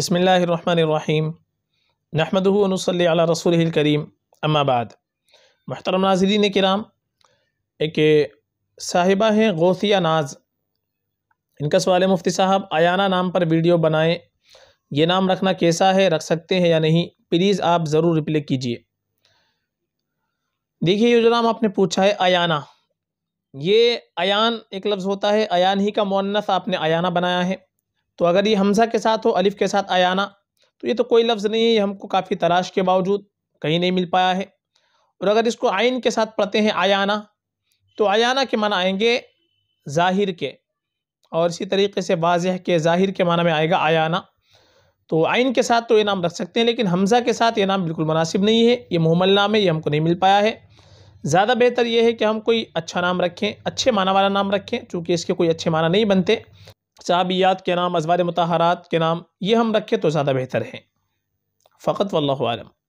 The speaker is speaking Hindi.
बसमीम नहमदनसल रसूल करीम अम्माबाद महतरम नाजरीन कराम एक साहिबा हैं गौसिया नाज इनका सवाल है मुफ्ती साहब आयाना नाम पर वीडियो बनाएं यह नाम रखना कैसा है रख सकते हैं या नहीं प्लीज़ आप ज़रूर रिप्लाई कीजिए देखिए ये जो नाम आपने पूछा है अयाना ये अयान एक लफ्ज़ होता है अयान ही का मुन्नस आपने अयाना बनाया है तो अगर ये हमसा के साथ हो अलिफ़ के साथ आयाना तो ये तो कोई लफ्ज़ नहीं है ये हमको काफ़ी तलाश के बावजूद कहीं नहीं मिल पाया है और अगर इसको आयन के साथ पढ़ते हैं आयाना तो आयाना के माना आएंगे ज़ाहिर के और इसी तरीके से वाजह के ज़ाहिर के माना में आएगा आयाना तो आइन के साथ तो ये नाम रख सकते हैं लेकिन हमज़ा के साथ ये नाम बिल्कुल मुनासिब नहीं है ये मोहम्मल नाम है ये हमको नहीं मिल पाया है ज़्यादा बेहतर ये है कि हम कोई अच्छा नाम रखें अच्छे माना वाला नाम रखें चूँकि इसके कोई अच्छे माना नहीं बनते صحابیات کے نام ازوار متحرات کے نام یہ ہم رکھے تو زیادہ بہتر ہیں فقط واللہ عالم